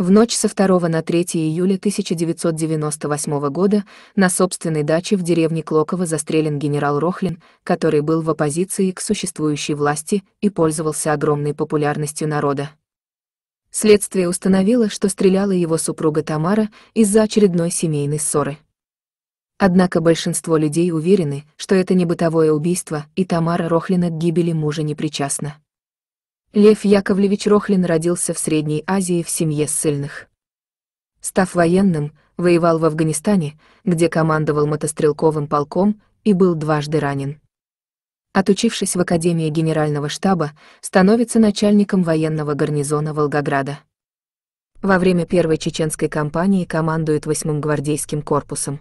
В ночь со 2 на 3 июля 1998 года на собственной даче в деревне Клоково застрелен генерал Рохлин, который был в оппозиции к существующей власти и пользовался огромной популярностью народа. Следствие установило, что стреляла его супруга Тамара из-за очередной семейной ссоры. Однако большинство людей уверены, что это не бытовое убийство, и Тамара Рохлина к гибели мужа не причастна. Лев Яковлевич Рохлин родился в Средней Азии в семье ссыльных. Став военным, воевал в Афганистане, где командовал мотострелковым полком и был дважды ранен. Отучившись в Академии Генерального штаба, становится начальником военного гарнизона Волгограда. Во время Первой чеченской кампании командует 8-м гвардейским корпусом.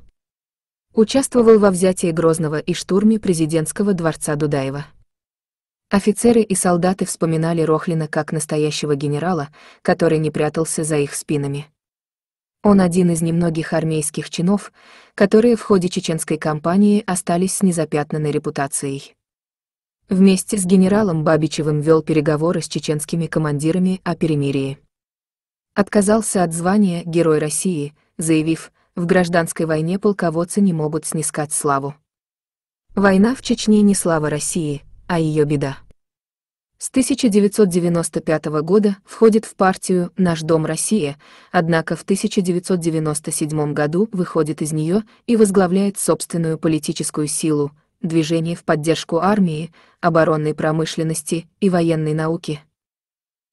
Участвовал во взятии Грозного и штурме президентского дворца Дудаева. Офицеры и солдаты вспоминали Рохлина как настоящего генерала, который не прятался за их спинами. Он один из немногих армейских чинов, которые в ходе чеченской кампании остались с незапятнанной репутацией. Вместе с генералом Бабичевым вел переговоры с чеченскими командирами о перемирии. Отказался от звания Герой России, заявив, в гражданской войне полководцы не могут снискать славу. Война в Чечне не слава России, а ее беда. С 1995 года входит в партию «Наш дом Россия», однако в 1997 году выходит из нее и возглавляет собственную политическую силу, движение в поддержку армии, оборонной промышленности и военной науки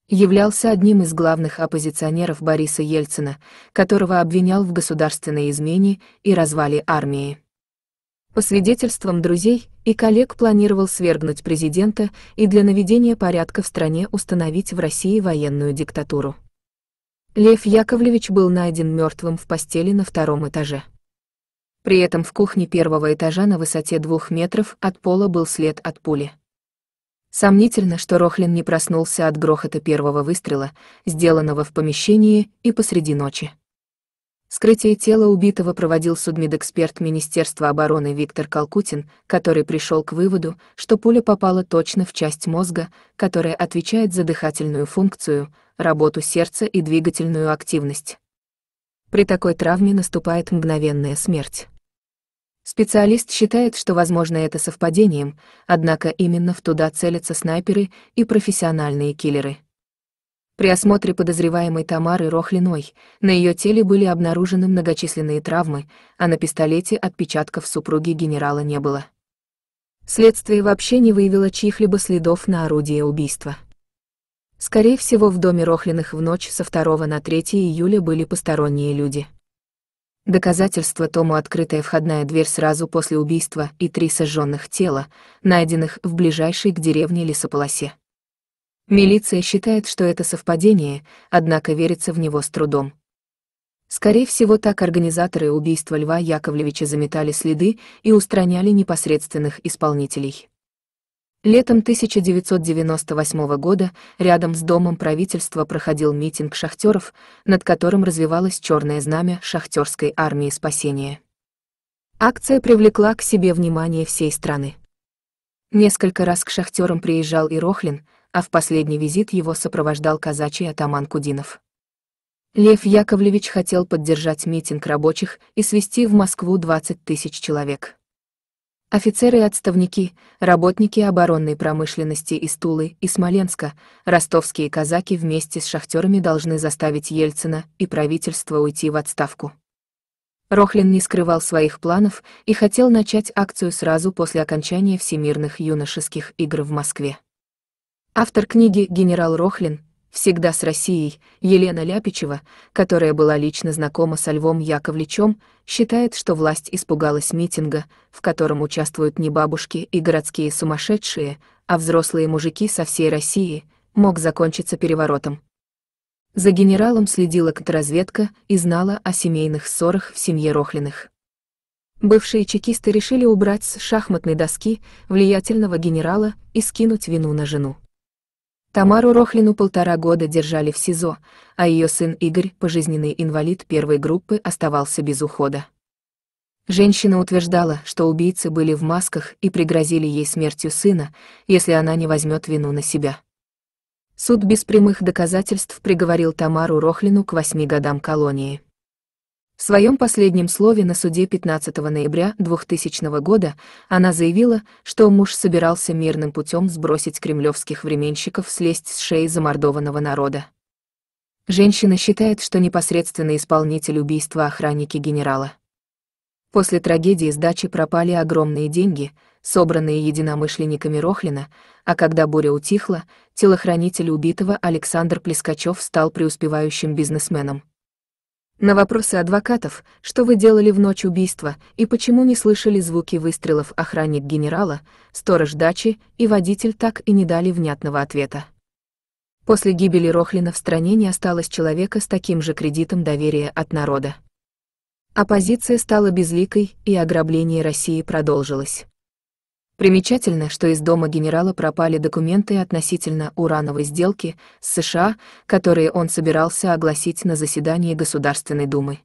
являлся одним из главных оппозиционеров Бориса Ельцина, которого обвинял в государственной измене и развале армии по свидетельствам друзей и коллег планировал свергнуть президента и для наведения порядка в стране установить в России военную диктатуру. Лев Яковлевич был найден мертвым в постели на втором этаже. При этом в кухне первого этажа на высоте двух метров от пола был след от пули. Сомнительно, что Рохлин не проснулся от грохота первого выстрела, сделанного в помещении и посреди ночи. Вскрытие тела убитого проводил судмедэксперт Министерства обороны Виктор Калкутин, который пришел к выводу, что пуля попала точно в часть мозга, которая отвечает за дыхательную функцию, работу сердца и двигательную активность. При такой травме наступает мгновенная смерть. Специалист считает, что возможно это совпадением, однако именно в туда целятся снайперы и профессиональные киллеры. При осмотре подозреваемой Тамары Рохлиной на ее теле были обнаружены многочисленные травмы, а на пистолете отпечатков супруги генерала не было. Следствие вообще не выявило чьих-либо следов на орудие убийства. Скорее всего, в доме Рохлиных в ночь со 2 на 3 июля были посторонние люди. Доказательство тому открытая входная дверь сразу после убийства и три сожженных тела, найденных в ближайшей к деревне лесополосе. Милиция считает, что это совпадение, однако верится в него с трудом. Скорее всего, так организаторы убийства Льва Яковлевича заметали следы и устраняли непосредственных исполнителей. Летом 1998 года рядом с домом правительства проходил митинг шахтеров, над которым развивалось черное знамя шахтерской армии спасения. Акция привлекла к себе внимание всей страны. Несколько раз к шахтерам приезжал и Рохлин, а в последний визит его сопровождал казачий атаман Кудинов. Лев Яковлевич хотел поддержать митинг рабочих и свести в Москву 20 тысяч человек. Офицеры и отставники, работники оборонной промышленности из Тулы и Смоленска, ростовские казаки вместе с шахтерами должны заставить Ельцина и правительство уйти в отставку. Рохлин не скрывал своих планов и хотел начать акцию сразу после окончания Всемирных юношеских игр в Москве. Автор книги «Генерал Рохлин. Всегда с Россией» Елена Ляпичева, которая была лично знакома со Львом Яковлевичем, считает, что власть испугалась митинга, в котором участвуют не бабушки и городские сумасшедшие, а взрослые мужики со всей России, мог закончиться переворотом. За генералом следила контрразведка и знала о семейных ссорах в семье Рохлиных. Бывшие чекисты решили убрать с шахматной доски влиятельного генерала и скинуть вину на жену. Тамару Рохлину полтора года держали в СИЗО, а ее сын Игорь, пожизненный инвалид первой группы, оставался без ухода. Женщина утверждала, что убийцы были в масках и пригрозили ей смертью сына, если она не возьмет вину на себя. Суд без прямых доказательств приговорил Тамару Рохлину к восьми годам колонии. В своем последнем слове на суде 15 ноября 2000 года она заявила, что муж собирался мирным путем сбросить кремлевских временщиков слезть с шеи замордованного народа. Женщина считает, что непосредственный исполнитель убийства охранники генерала. После трагедии сдачи пропали огромные деньги, собранные единомышленниками Рохлина, а когда буря утихла, телохранитель убитого Александр Плескачев стал преуспевающим бизнесменом. На вопросы адвокатов, что вы делали в ночь убийства и почему не слышали звуки выстрелов охранник генерала, сторож дачи и водитель так и не дали внятного ответа. После гибели Рохлина в стране не осталось человека с таким же кредитом доверия от народа. Оппозиция стала безликой, и ограбление России продолжилось. Примечательно, что из дома генерала пропали документы относительно урановой сделки с США, которые он собирался огласить на заседании Государственной Думы.